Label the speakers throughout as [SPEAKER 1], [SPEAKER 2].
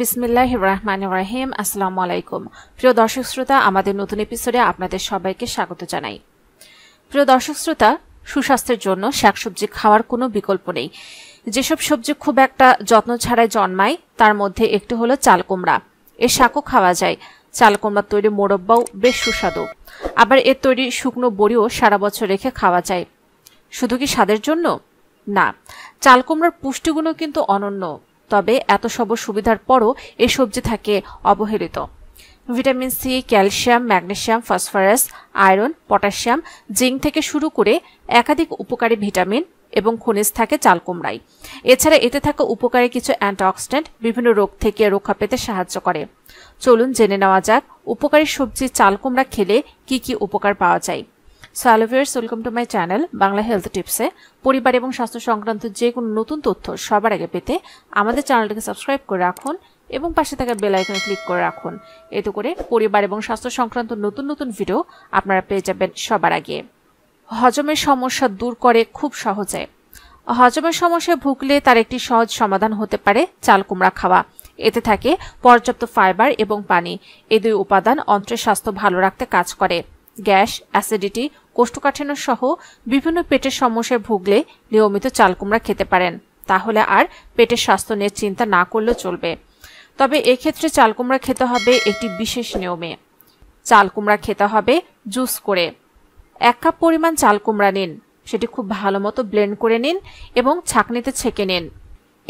[SPEAKER 1] বিসমিল্লাহ রহমান রাহিম আসসালামু আলাইকুম প্রিয় দর্শক শ্রোতা আমাদের নতুন এপিসোডে আপনাদের সবাইকে স্বাগত জানাই প্রিয় দর্শক শ্রোতা সুস্বাস্থ্যের জন্য শাকসবজি খাওয়ার কোনো বিকল্প নেই যেসব সবজি খুব একটা যত্ন ছাড়াই জন্মায় তার মধ্যে একটি হলো চালকুমড়া কুমড়া এর শাকও খাওয়া যায় চাল তৈরি মোরব্বাও বেশ সুস্বাদু আবার এর তৈরি শুকনো বড়িও সারা বছর রেখে খাওয়া যায় শুধু কি স্বাদের জন্য না চালকুমড়ার কুমড়ার কিন্তু অনন্য তবে এত সব সুবিধার পরও এ সবজি থাকে অবহেলিত vitamin C calcium magnesium phosphorus iron potassium zinc থেকে শুরু করে একাধিক উপকারী ভিটামিন এবং খনিজ থাকে চাল কুমড়ায় এছাড়া এতে থাকা উপকারী কিছু অ্যান্টিঅক্সিডেন্ট বিভিন্ন রোগ থেকে রক্ষা পেতে সাহায্য করে চলুন জেনে নেওয়া যাক উপকারী সবজি চাল কুমড়া খেলে কি কি উপকার পাওয়া যায় so hello welcome to my channel Bangla health টিপসে পরিবার এবং স্বাস্থ্য সংক্রান্ত যে কোনো নতুন তথ্য সবার আগে পেতে আমাদের চ্যানেলটিকে সাবস্ক্রাইব করে রাখুন এবং পাশে থাকা বেল ক্লিক করে রাখুন এতে করে পরিবার এবং স্বাস্থ্য সংক্রান্ত নতুন নতুন ভিডিও আপনারা পেয়ে যাবেন সবার আগে হজমের সমস্যা দূর করে খুব সহজে হজমের সমস্যায় ভুগলে তার একটি সহজ সমাধান হতে পারে চাল কুমড়া খাওয়া এতে থাকে পর্যাপ্ত ফাইবার এবং পানি এ দুই উপাদান অন্ত্রের স্বাস্থ্য ভালো রাখতে কাজ করে গ্যাস অ্যাসিডিটি কোষ্ঠকাঠিন্য সহ বিভিন্ন পেটের সমস্যায় ভুগলে নিয়মিত চাল কুমড়া খেতে পারেন তাহলে আর পেটের স্বাস্থ্য নিয়ে চিন্তা না করলেও চলবে তবে এক্ষেত্রে চাল কুমড়া খেতে হবে একটি বিশেষ নিয়মে চাল কুমড়া খেতে হবে জুস করে এক কাপ পরিমাণ চাল কুমড়া নিন সেটি খুব ভালো মতো ব্লেন্ড করে নিন এবং ছাঁকনিতে ছেঁকে নিন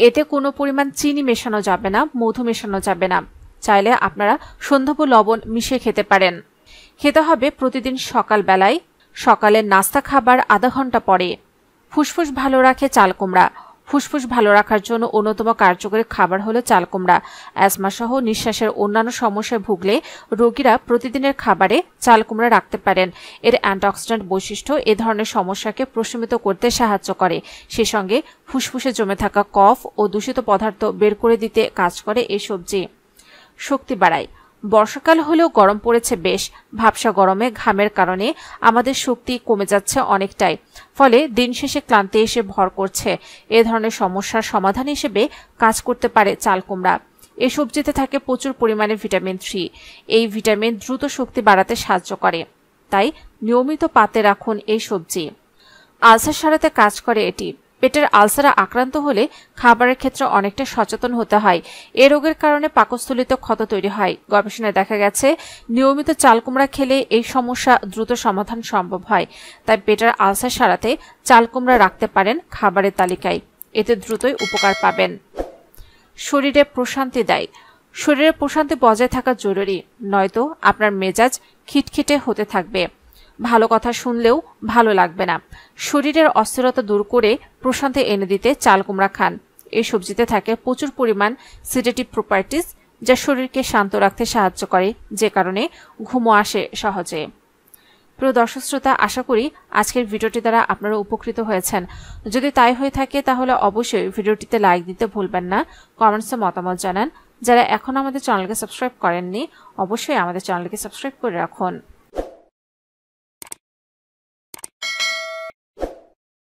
[SPEAKER 1] এতে কোনো পরিমাণ চিনি মেশানো যাবে না মধু মেশানো যাবে না চাইলে আপনারা সন্ধ্যপ লবণ মিশিয়ে খেতে পারেন খেতে হবে প্রতিদিন সকালবেলায় সকালের নাস্তা খাবার আধা ঘন্টা পরে ফুসফুস ভালো রাখে চাল কুমড়া ফুসফুস ভালো রাখার জন্য অন্যতম কার্যকরী খাবার হলো চাল কুমড়া সহ নিঃশ্বাসের অন্যান্য সমস্যায় ভুগলে রোগীরা প্রতিদিনের খাবারে চাল কুমড়া রাখতে পারেন এর অ্যান্টিঅক্সিডেন্ট বৈশিষ্ট্য এ ধরনের সমস্যাকে প্রশমিত করতে সাহায্য করে সে সঙ্গে ফুসফুসে জমে থাকা কফ ও দূষিত পদার্থ বের করে দিতে কাজ করে এই সবজি শক্তি বাড়ায় বর্ষাকাল হলেও গরম পড়েছে বেশ ভাবসা গরমে ঘামের কারণে আমাদের শক্তি কমে যাচ্ছে অনেকটাই ফলে দিন শেষে ক্লান্তি এসে ভর করছে এ ধরনের সমস্যার সমাধান হিসেবে কাজ করতে পারে চাল কুমড়া এ সবজিতে থাকে প্রচুর পরিমাণে ভিটামিন থ্রি এই ভিটামিন দ্রুত শক্তি বাড়াতে সাহায্য করে তাই নিয়মিত পাতে রাখুন এই সবজি আলসার সারাতে কাজ করে এটি পেটের আলসারে আক্রান্ত হলে খাবারের ক্ষেত্রে অনেকটা সচেতন হতে হয় এ রোগের কারণে পাকস্থলিতে ক্ষত তৈরি হয় গবেষণায় দেখা গেছে নিয়মিত চালকুমড়া খেলে এই সমস্যা দ্রুত সমাধান সম্ভব হয় তাই পেটের আলসার সারাতে চালকুমড়া রাখতে পারেন খাবারের তালিকায় এতে দ্রুতই উপকার পাবেন শরীরে প্রশান্তি দেয় শরীরে প্রশান্তি বজায় থাকা জরুরি নয়তো আপনার মেজাজ খিটখিটে হতে থাকবে ভালো কথা শুনলেও ভালো লাগবে না শরীরের অস্থিরতা দূর করে প্রশান্তি এনে দিতে চাল কুমড়া খান এই সবজিতে থাকে প্রচুর পরিমাণ সিডেটিভ প্রপার্টিস যা শরীরকে শান্ত রাখতে সাহায্য করে যে কারণে ঘুমও আসে সহজে প্রিয় দর্শক শ্রোতা আশা করি আজকের ভিডিওটি দ্বারা আপনারা উপকৃত হয়েছেন যদি তাই হয়ে থাকে তাহলে অবশ্যই ভিডিওটিতে লাইক দিতে ভুলবেন না কমেন্টসে মতামত জানান যারা এখন আমাদের চ্যানেলকে সাবস্ক্রাইব করেননি অবশ্যই আমাদের চ্যানেলকে সাবস্ক্রাইব করে রাখুন